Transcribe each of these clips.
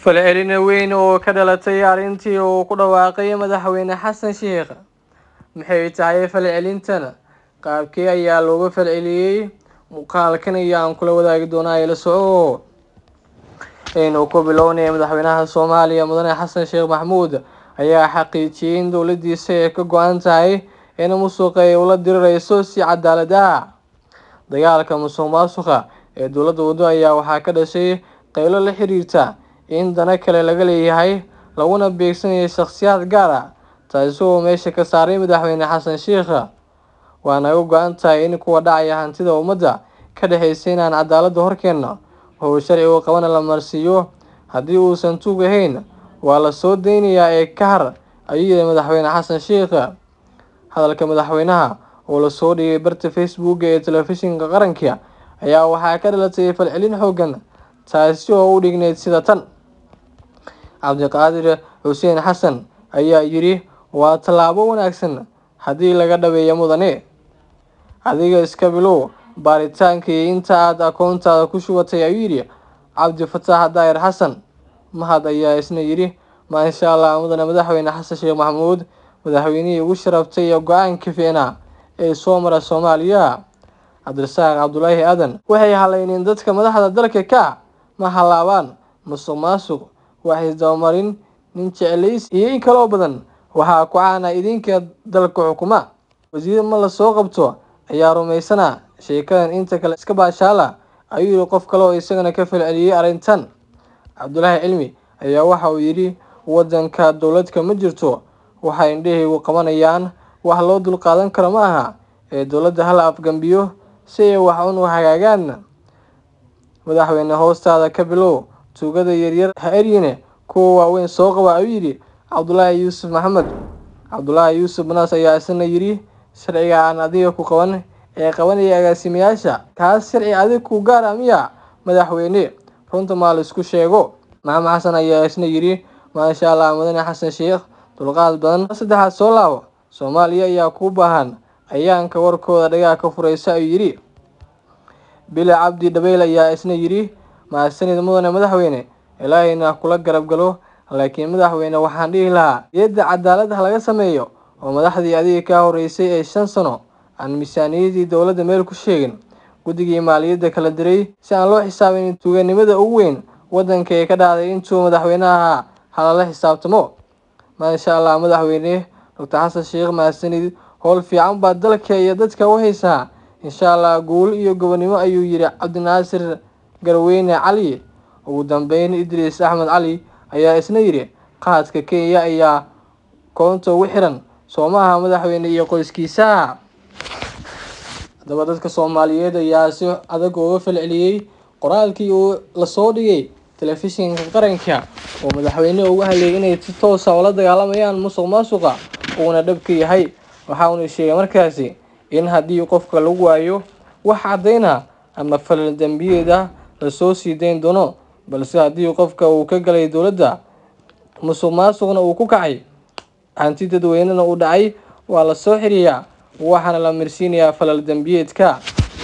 falcelina weyn oo ka dhalatay arrintii uu ku dhawaaqay madaxweyne xasan sheikh maxay tahay falcelintana qaabkii ayaa looga falceliyey muuqaalkan ayaan kula wadaagi doonaa ila soco aynu ku bilownay madaxweynaha soomaaliya mudane xasan sheekh maxmuud ayaa xaqiijiyey in dowladdiisa ay ka go-an tahay in musuqa ay ula dirireyso si cadaalad ah dagaalka musuq maasuqa ee dowladda waddo ayaa waxaa ka dhashay qaylo la xiriirta in dana kale laga leeyahay laguna beegsanayo shakhsiyaad gaar ah taasi oo meesha ka saaray madaxweyne xasan sheikha waana u go-an tahay in kuwa dhacaya hantida ummadda ka dhexaysa inaan cadaaladda horkeenna oo sharcigu qabana la marsiiyo haddii uusan tuug ahayn waa la soo daynayaa ee ka har ayuu yidhi madaxweyne xasan sheikha hadalka madaxweynaha oo lasoo dhigay barta facebook ee telefishinka qaranka ayaa waxaa ka dhalatay falcelin xooggan taasi oo u dhignayd sida tan cabdiqaadir xuseen xasan ayaa yidhi waa tallaabo wanaagsan haddii laga dhaweeyo mudane adiga iska bilow baaritaankii inta aad akoontaada ku shubatay ayuu yidhi cabdifatax daahir xasan mahad ayaa isna yidhi maasha allah mudane madaxweyne xasan sheekh maxamuud madaxweynihii ugu sharabtay go-aanka fiicnaa ee soo mara soomaaliya cabdirasaaq cabdulaahi aadan waxay haleyneen dadka madaxda dalka ka ma halaabaan musuq maasuq waxay soomarin nin jeclays iyo in kaloo badan waxaa ku caana idinka dalka xukuma wasiir ma la soo qabto ayaa rumaysana sheekadan inta kale iska baashaala ayuu yidhi qof kale oo isagana ka falceliyey arrintan cabdulaahi cilmi ayaa waxa uu yidhi waddanka dowladka ma jirto waxa indhahaygu qabanayaan wax loo dulqaadan karo ma aha ee dowladda hala afgambiyo si ay wax un u hagaagaan madaxweyne hoostaada ka bilow tuugada yaryar ha eryine kuwa waaweyn soo qaba ayuu yidhi cabdulaahi yuusuf maxamed cabdulaahi yuusuf manaas ayaa isna yidhi sharciga aan adiga ku qaban ee qabanaya agaasimayaasha kaas sharci adig ku gaara ah miya madaxweyne runta maa la isku sheego maxamed xasan ayaa isna yidhi maasha allah mudane xasan sheekh dulqaad badan saddexaad soo laabo soomaaliya ayaa kuu baahan ayaanka warkooda dhagaa ka furaysa ayuu yidhi bile cabdi dhabeyl ayaa isna yidhi mahadsanid mudane madaxweyne ilaahayna ah kula garab galo laakiin madaxweyne waxaan dhihi lahaa diyadda cadaalad ha laga sameeyo oo madaxdii adiga ka horreysay ee shan sano aan miisaaniyadii dowladda meel ku sheegin guddigii maaliyadda kala diray si aan loo xisaabin tuuganimada ugu weyn waddanka ee ka dhacday intuu madaxweynaha halala xisaabtamo maasha allah madaxweyne doctor xasan sheekh mahadsanid howl fiican baa dalka iyo dadka u haysaa insha allah guul iyo gobonimo ayuu yidhi cabdinaasir Garweyne Cali. Ugu dambeyn, Idris Axmed Cali ayaa isna yidhi qaadka Kenya ayaa koonta ugu xiran soomaaha madaxweyne iyo qoyskiisa. Haddaba dadka Soomaaliyeed ayaa si adag uga falceliyay qoraalkii uu la dhigay telefishinka qaranka oo madaxweynuhu ugu hadlayay inay si toosa ah ula dagaalamayaan musuq maasuqa uuna dhibka yahay waxa uuna sheegay markaasi in haddii qofka lagu waayo wax caddayn ah ama falal dembiyeed ah la soo sii dayn doono balse haddii qofka uu ka galay dowladda musuq maasuqna uu ku kacay hanti dadweynena uu dhacay waa la soo xiriyaa waxaana la marsiinayaa falal dembiyeedka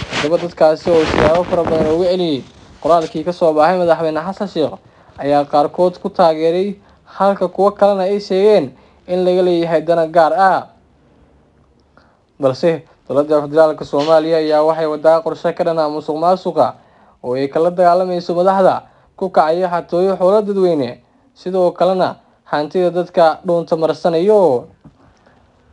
haddaba dadkaasi oo siyaabo fara badan uga celiyey qoraalkii ka soo baahay madaxweyne xasan sheekh ayaa qaarkood ku taageeray halka kuwo kalena ay sheegeen in laga leeyahay dana gaar ah balse dowladda federaalka soomaaliya ayaa waxay wadaa qorshe ka dhanaa musuq maasuqa oo ay kala dagaalamayso madaxda ku kacayo xatooyo xoolo dadweyne sidoo kalena hantida dadka dhuunta marsanayo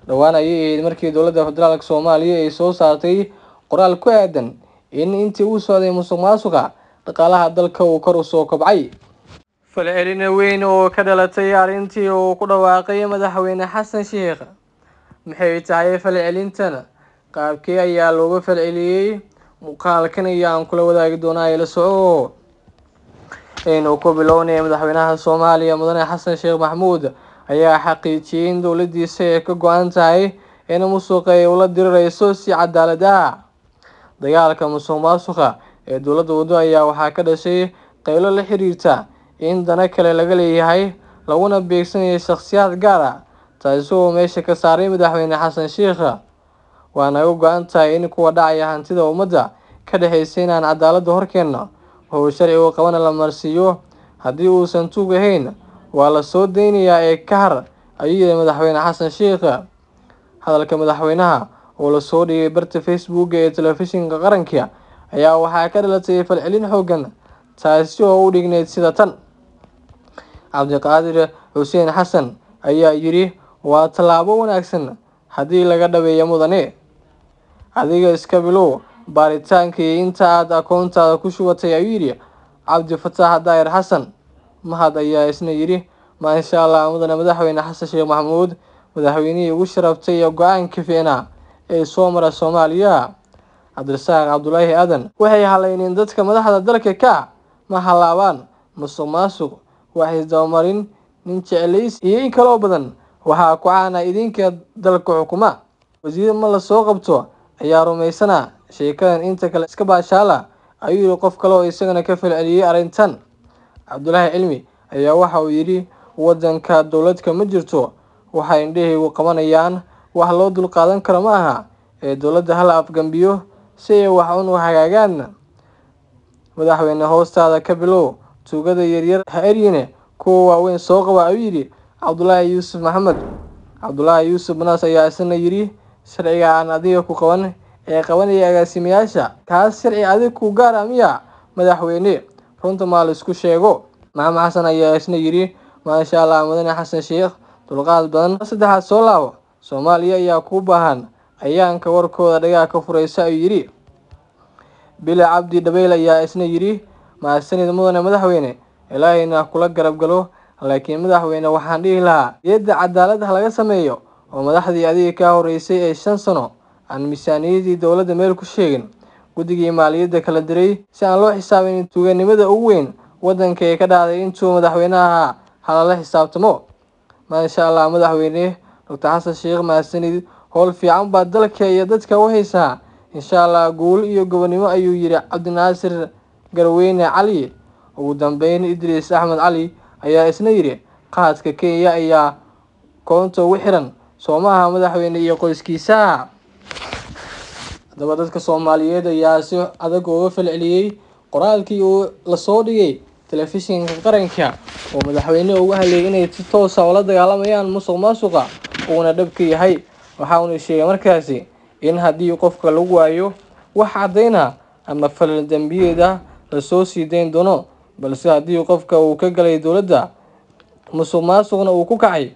dhowaan ayay ahayd markii dowladda federaalk soomaaliya ay soo saartay qoraal ku aadan in intii uu socday musuq maasuqa dhaqaalaha dalka uu kor u soo kobcay falcelina weyn oo ka dhalatay arrintii uu ku dhawaaqay madaxweyne xasan sheekh maxay tahay falcelintan qaabkii ayaa looga falceliyey muuqaalkan iyo aan kula wadaagi doonaa ila soco uu ku bilownaya madaxweynaha soomaaliya mudane xasan sheekh maxmuud ayaa xaqiijiyay in dowladiisa ay ka go-an tahay in musuqa ay ula dirireyso si cadaalad ah dagaalka musuq maasuqa ee dowladda waddo ayaa waxaa ka dhashay qaylo la xiriirta in dana kale laga leeyahay laguna beegsanaya shakhsiyaad gaar ah taasi oo meesha ka saaray madaxweyne xasan sheekh waana ay u go-an tahay in kuwa dhacaya hantida ummadda ka dhexaysa inaan cadaaladda horkeenna hawl sharci u qabana la marsiiyo haddii uusan tuug ahayn waa lasoo soo daynayaa ee kahar har ayuu yidhi madaxweyne xasan sheekh hadalka madaxweynaha oo lasoo dhigay barta facebooka ee telefishinka qaranka ayaa waxaa ka dhalatay falcelin xoogan taasi oo u dhignayd sida tan cabdiqaadir xuseen xasan ayaa yidhi waa tallaabo wanaagsan haddii laga dhabeeyo mudane adiga iska bilow baaritaankii inta aad akoontaada ku shubatay ayuu yidhi cabdifataax daahir xasan mahad ayaa isna yidhi maa allah mudane madaxweyne xasan sheekh maxamuud madaxweynihii ugu sharabtay iyo go-aanka fiicnaa ee soo mara soomaaliya cabdirasaaq cabdulaahi aadan waxay haleyneen dadka madaxda dalka ka ma halaabaan musuq maasuq wax isdabamarin nin jeclays iyo in kaloo badan waxaa ku caana idinka dalka xukuma wasiir ma la soo qabto ayaa rumaysana sheekadan inta kale iska baashaala ayuu yidhi qof kale oo isagana ka falceliyey arrintan cabdulaahi cilmi ayaa waxa uu yidhi waddanka dowladka ma jirto waxa indhahaygu qabanayaan wax loo dulqaadan karo ma aha ee dowladda hala afgambiyo si ay wax un u hagaagaanna madaxweyne hoostaada ka bilow tuugada yaryar ha eryine kuwa waaweyn soo qaba ayuu yidhi cabdulaahi yuusuf maxamed cabdulaahi yuusuf manaas ayaa isna yidhi sharciga aan adiga ku qaban ee qabanaya agaasimayaasha kaas sharci adig ku gaar ah miya madaxweyne runta maa laisku sheego maxamed xasan ayaa isna yidhi maasha allah mudane xasan sheekh dulqaad badan saddexaad soo laabo soomaaliya ayaa kuu baahan ayaanka warkooda dhagaa ka furaysa ayuu yidhi bile cabdi dhabeyl ayaa isna yidhi maasanid mudane madaxweyne ilaahayna kula garab galo laakiin madaxweyne waxaan dhihi lahaa eedda cadaalad ha laga sameeyo oo madaxdii adiga ka horreysay ee shan sano aan miisaaniyadii dowladda meel ku sheegin guddigii maaliyadda kala diray si aan loo xisaabinin tuuganimada ugu weyn waddanka ee ka dhacday intuu madaxweynaha halala xisaabtamo maasha allah madaxweyne doctor xasan sheekh mahadsanid howl fiican baa dalka iyo dadka u haysaa insha allah guul iyo gobonimo ayuu yidhi cabdinaasir garweyne cali ugu dambeyn idriis axmed cali ayaa isna yidhi qaadka kenya ayaa koonta ugu xiran soomaha madaxweyne iyo qoyskiisaha haddaba dadka soomaaliyeed ayaa si adag uga falceliyey qoraalkii uu lasoo dhigay telefishinka qaranka oo madaxweyne uga hadlayay inay si toosa ah ula dagaalamayaan musuq maasuqa uuna dhabka yahay waxa uuna sheegay markaasi in haddii qofka lagu waayo wax caddayn ah ama falal dembiyeed ah lasoo sii dayn doono balse haddii qofka uu ka galay dowladda musuq maasuqna uu ku kacay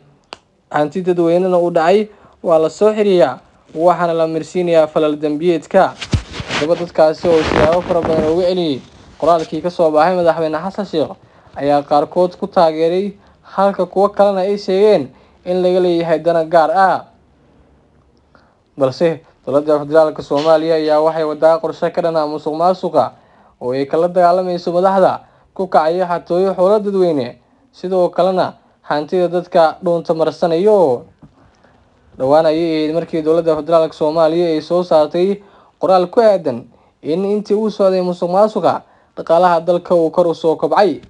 hanti dadweynena uu dhacay waa la soo xiriyaa waxaana la marsiinayaa falal dambiyeedka hadaba dadkaasi oo siyaabo fara badan uga celiyey qoraalkii ka soo baahay madaxweyne xasan sheekh ayaa qaarkood ku taageeray halka kuwo kalena ay sheegeen in laga leeyahay dana gaar ah balse dowladda federaalka soomaaliya ayaa waxay wadaa qorshe ka dhanaa ah musuq maasuqa oo ay kala dagaalamayso madaxda ku kacaya xatooyo xoolo dadweyne sidoo kalena hantida dadka dhuunta marsanayo dhowaan ayay ahayd markii dowladda federaalk soomaaliya ay soo saartay qoraal ku aadan in intii uu socday musuq maasuqa dhaqaalaha dalka uu kor usoo kobcay